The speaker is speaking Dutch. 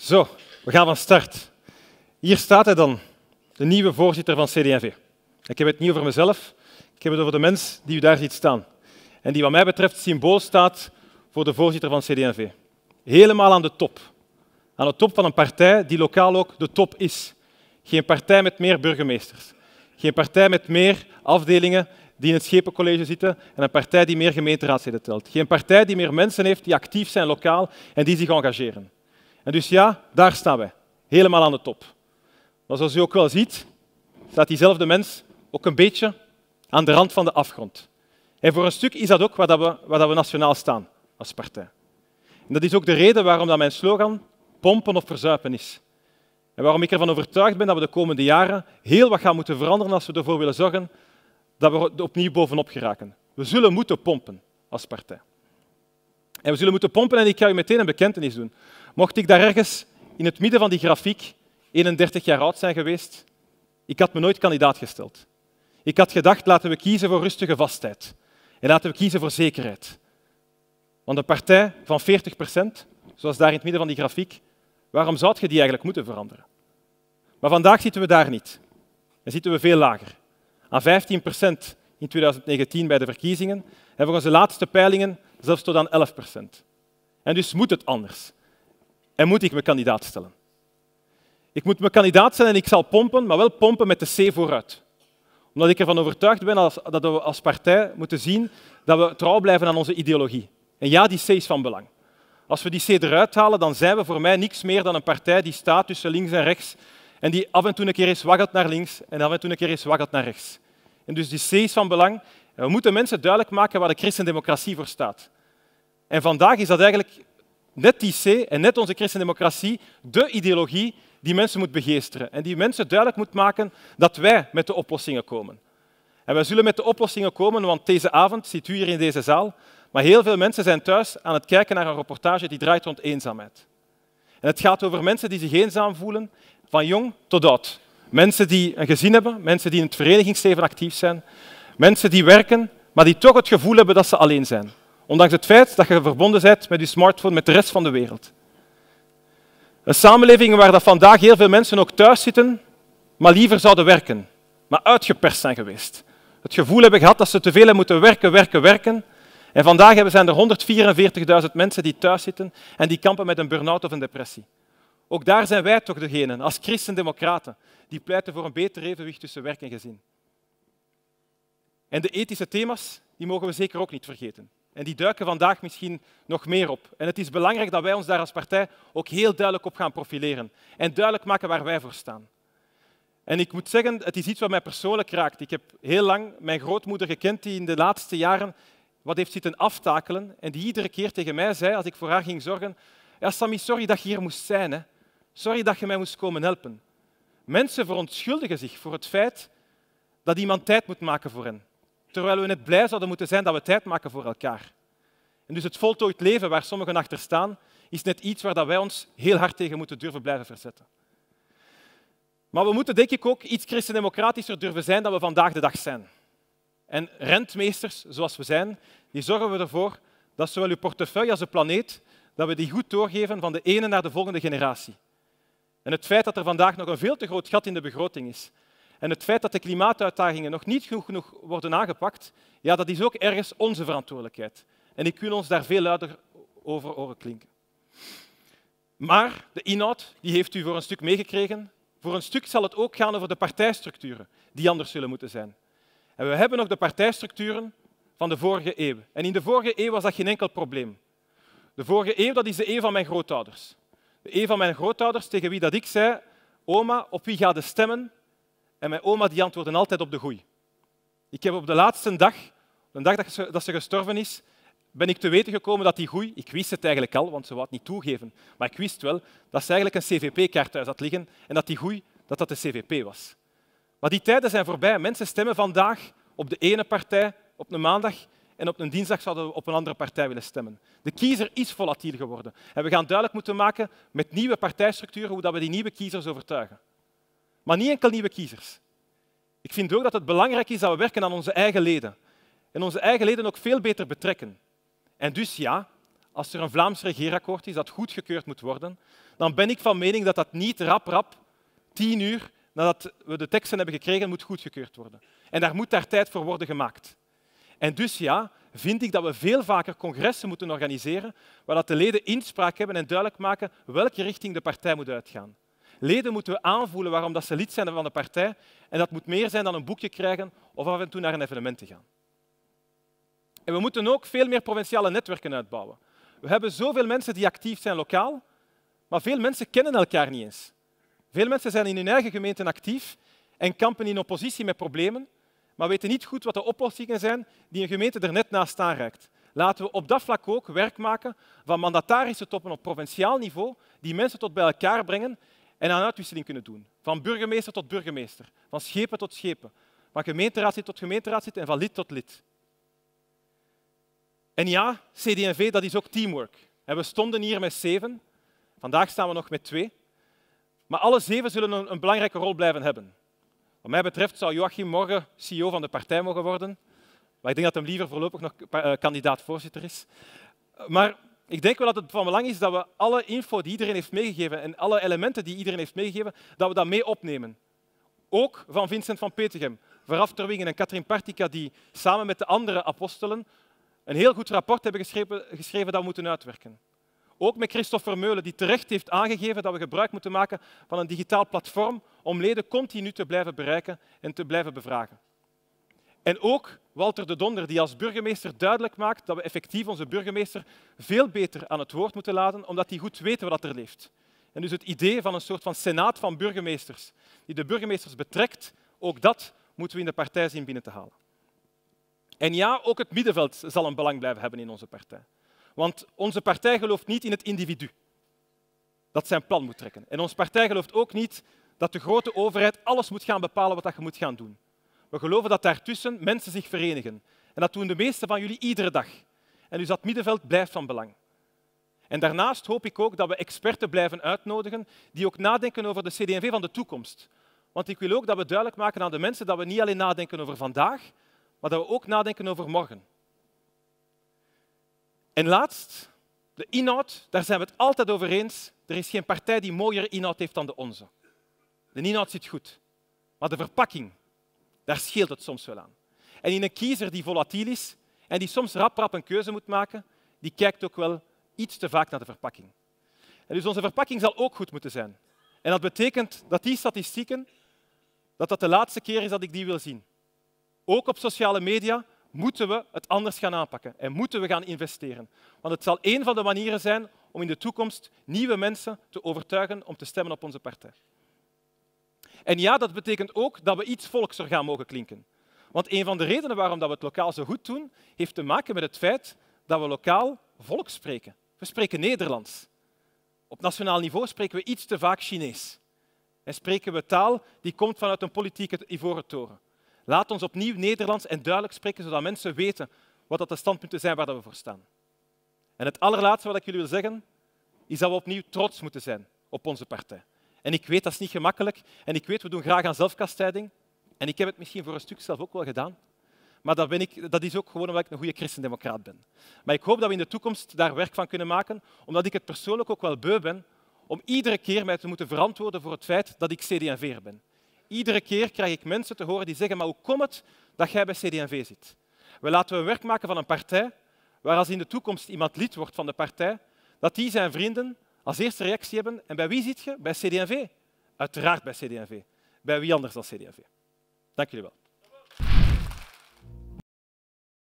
Zo, we gaan van start. Hier staat hij dan, de nieuwe voorzitter van CD&V. Ik heb het niet over mezelf, ik heb het over de mens die u daar ziet staan. En die wat mij betreft symbool staat voor de voorzitter van CD&V. Helemaal aan de top. Aan de top van een partij die lokaal ook de top is. Geen partij met meer burgemeesters. Geen partij met meer afdelingen die in het Schepencollege zitten en een partij die meer gemeenteraadsleden telt. Geen partij die meer mensen heeft die actief zijn lokaal en die zich engageren. En dus ja, daar staan we, helemaal aan de top. Maar zoals u ook wel ziet, staat diezelfde mens ook een beetje aan de rand van de afgrond. En voor een stuk is dat ook waar, dat we, waar dat we nationaal staan als partij. En dat is ook de reden waarom dat mijn slogan pompen of verzuipen is. En waarom ik ervan overtuigd ben dat we de komende jaren heel wat gaan moeten veranderen als we ervoor willen zorgen dat we opnieuw bovenop geraken. We zullen moeten pompen als partij. En we zullen moeten pompen en ik ga u meteen een bekentenis doen. Mocht ik daar ergens in het midden van die grafiek 31 jaar oud zijn geweest, ik had me nooit kandidaat gesteld. Ik had gedacht, laten we kiezen voor rustige vastheid. En laten we kiezen voor zekerheid. Want een partij van 40 procent, zoals daar in het midden van die grafiek, waarom zou je die eigenlijk moeten veranderen? Maar vandaag zitten we daar niet. en zitten we veel lager. Aan 15 procent in 2019 bij de verkiezingen en volgens de laatste peilingen zelfs tot aan 11 procent. En dus moet het anders en moet ik me kandidaat stellen. Ik moet me kandidaat stellen en ik zal pompen, maar wel pompen met de C vooruit. Omdat ik ervan overtuigd ben dat we als partij moeten zien dat we trouw blijven aan onze ideologie. En ja, die C is van belang. Als we die C eruit halen, dan zijn we voor mij niks meer dan een partij die staat tussen links en rechts en die af en toe een keer eens waggelt naar links en af en toe een keer eens waggelt naar rechts. En dus die C is van belang. we moeten mensen duidelijk maken waar de christendemocratie voor staat. En vandaag is dat eigenlijk net die C en net onze christendemocratie de ideologie die mensen moet begeesteren en die mensen duidelijk moet maken dat wij met de oplossingen komen. En wij zullen met de oplossingen komen, want deze avond zit u hier in deze zaal, maar heel veel mensen zijn thuis aan het kijken naar een reportage die draait rond eenzaamheid. En het gaat over mensen die zich eenzaam voelen, van jong tot oud. Mensen die een gezin hebben, mensen die in het verenigingsleven actief zijn, mensen die werken, maar die toch het gevoel hebben dat ze alleen zijn. Ondanks het feit dat je verbonden bent met je smartphone met de rest van de wereld. Een samenleving waar dat vandaag heel veel mensen ook thuis zitten, maar liever zouden werken, maar uitgeperst zijn geweest. Het gevoel hebben gehad dat ze te veel hebben moeten werken, werken, werken. En vandaag zijn er 144.000 mensen die thuis zitten en die kampen met een burn-out of een depressie. Ook daar zijn wij toch degenen, als Christen-Democraten, die pleiten voor een beter evenwicht tussen werk en gezin. En de ethische thema's, die mogen we zeker ook niet vergeten. En die duiken vandaag misschien nog meer op. En het is belangrijk dat wij ons daar als partij ook heel duidelijk op gaan profileren. En duidelijk maken waar wij voor staan. En ik moet zeggen, het is iets wat mij persoonlijk raakt. Ik heb heel lang mijn grootmoeder gekend die in de laatste jaren wat heeft zitten aftakelen. En die iedere keer tegen mij zei, als ik voor haar ging zorgen, ja Sammy, sorry dat je hier moest zijn. Hè. Sorry dat je mij moest komen helpen. Mensen verontschuldigen zich voor het feit dat iemand tijd moet maken voor hen. Terwijl we net blij zouden moeten zijn dat we tijd maken voor elkaar. En dus het voltooid leven waar sommigen achter staan, is net iets waar wij ons heel hard tegen moeten durven blijven verzetten. Maar we moeten denk ik ook iets christendemocratischer durven zijn dan we vandaag de dag zijn. En rentmeesters, zoals we zijn, die zorgen we ervoor dat zowel uw portefeuille als de planeet, dat we die goed doorgeven van de ene naar de volgende generatie. En het feit dat er vandaag nog een veel te groot gat in de begroting is, en het feit dat de klimaatuitdagingen nog niet goed genoeg worden aangepakt, ja, dat is ook ergens onze verantwoordelijkheid. En ik wil ons daar veel luider over horen klinken. Maar de inhoud die heeft u voor een stuk meegekregen. Voor een stuk zal het ook gaan over de partijstructuren, die anders zullen moeten zijn. En we hebben nog de partijstructuren van de vorige eeuw. En in de vorige eeuw was dat geen enkel probleem. De vorige eeuw, dat is de eeuw van mijn grootouders. De eeuw van mijn grootouders tegen wie dat ik zei, oma, op wie ga je stemmen? En mijn oma die antwoordde altijd op de goeie. Ik heb op de laatste dag, de dag dat ze, dat ze gestorven is, ben ik te weten gekomen dat die groei, ik wist het eigenlijk al, want ze wou het niet toegeven, maar ik wist wel dat ze eigenlijk een CVP-kaart thuis had liggen en dat die gooi dat dat de CVP was. Maar die tijden zijn voorbij. Mensen stemmen vandaag op de ene partij op een maandag en op een dinsdag zouden we op een andere partij willen stemmen. De kiezer is volatiel geworden. En we gaan duidelijk moeten maken met nieuwe partijstructuren hoe dat we die nieuwe kiezers overtuigen. Maar niet enkel nieuwe kiezers. Ik vind ook dat het belangrijk is dat we werken aan onze eigen leden. En onze eigen leden ook veel beter betrekken. En dus ja, als er een Vlaams regeerakkoord is dat goedgekeurd moet worden, dan ben ik van mening dat dat niet rap rap, tien uur nadat we de teksten hebben gekregen, moet goedgekeurd worden. En daar moet daar tijd voor worden gemaakt. En dus ja, vind ik dat we veel vaker congressen moeten organiseren waar dat de leden inspraak hebben en duidelijk maken welke richting de partij moet uitgaan. Leden moeten we aanvoelen waarom dat ze lid zijn van de partij. En dat moet meer zijn dan een boekje krijgen of af en toe naar een evenement te gaan. En we moeten ook veel meer provinciale netwerken uitbouwen. We hebben zoveel mensen die actief zijn lokaal, maar veel mensen kennen elkaar niet eens. Veel mensen zijn in hun eigen gemeente actief en kampen in oppositie met problemen, maar weten niet goed wat de oplossingen zijn die een gemeente er net naast aanreikt. Laten we op dat vlak ook werk maken van mandatarische toppen op provinciaal niveau, die mensen tot bij elkaar brengen en aan uitwisseling kunnen doen. Van burgemeester tot burgemeester, van schepen tot schepen, van gemeenteraadslid tot zit en van lid tot lid. En ja, CD&V, dat is ook teamwork. En we stonden hier met zeven, vandaag staan we nog met twee. Maar alle zeven zullen een, belangrijke rol blijven hebben. Wat mij betreft zou Joachim morgen CEO van de partij mogen worden. Maar ik denk dat hem liever voorlopig nog eh, kandidaat-voorzitter is. Maar ik denk wel dat het van belang is dat we alle info die iedereen heeft meegegeven en alle elementen die iedereen heeft meegegeven, dat we dat mee opnemen. Ook van Vincent van Petegem, Veraf Terwingen en Katrin Partica, die samen met de andere apostelen een heel goed rapport hebben geschreven, geschreven dat we moeten uitwerken. Ook met Christopher Meulen, die terecht heeft aangegeven dat we gebruik moeten maken van een digitaal platform om leden continu te blijven bereiken en te blijven bevragen. En ook Walter de Donder, die als burgemeester duidelijk maakt dat we effectief onze burgemeester veel beter aan het woord moeten laten, omdat hij goed weet wat er leeft. En dus het idee van een soort van senaat van burgemeesters, die de burgemeesters betrekt, ook dat moeten we in de partij zien binnen te halen. En ja, ook het middenveld zal een belang blijven hebben in onze partij. Want onze partij gelooft niet in het individu dat zijn plan moet trekken. En onze partij gelooft ook niet dat de grote overheid alles moet gaan bepalen wat je moet gaan doen. We geloven dat daartussen mensen zich verenigen. En dat doen de meesten van jullie iedere dag. En dus dat middenveld blijft van belang. En daarnaast hoop ik ook dat we experten blijven uitnodigen die ook nadenken over de CD&V van de toekomst. Want ik wil ook dat we duidelijk maken aan de mensen dat we niet alleen nadenken over vandaag, maar dat we ook nadenken over morgen. En laatst, de inhoud, daar zijn we het altijd over eens. Er is geen partij die mooier inhoud heeft dan de onze. De inhoud zit goed, maar de verpakking, daar scheelt het soms wel aan. En in een kiezer die volatiel is en die soms rap rap een keuze moet maken, die kijkt ook wel iets te vaak naar de verpakking. En dus onze verpakking zal ook goed moeten zijn. En dat betekent dat die statistieken, dat dat de laatste keer is dat ik die wil zien. Ook op sociale media moeten we het anders gaan aanpakken en moeten we gaan investeren. Want het zal een van de manieren zijn om in de toekomst nieuwe mensen te overtuigen om te stemmen op onze partij. En ja, dat betekent ook dat we iets volkser gaan mogen klinken. Want een van de redenen waarom dat we het lokaal zo goed doen, heeft te maken met het feit dat we lokaal volk spreken. We spreken Nederlands. Op nationaal niveau spreken we iets te vaak Chinees. En spreken we taal die komt vanuit een politieke ivoren toren. Laat ons opnieuw Nederlands en duidelijk spreken, zodat mensen weten wat dat de standpunten zijn waar we voor staan. En het allerlaatste wat ik jullie wil zeggen, is dat we opnieuw trots moeten zijn op onze partij. En ik weet, dat is niet gemakkelijk. En ik weet, we doen graag aan zelfkastijding. En ik heb het misschien voor een stuk zelf ook wel gedaan. Maar dat, ben ik, dat is ook gewoon omdat ik een goede christendemocraat ben. Maar ik hoop dat we in de toekomst daar werk van kunnen maken, omdat ik het persoonlijk ook wel beu ben om iedere keer mij te moeten verantwoorden voor het feit dat ik CD&V'er ben. Iedere keer krijg ik mensen te horen die zeggen, maar hoe komt het dat jij bij CD&V zit? We laten we werk maken van een partij, waar als in de toekomst iemand lid wordt van de partij, dat die zijn vrienden als eerste reactie hebben. En bij wie zit je? Bij CD&V? Uiteraard bij CD&V. Bij wie anders dan CD&V? Dank jullie wel.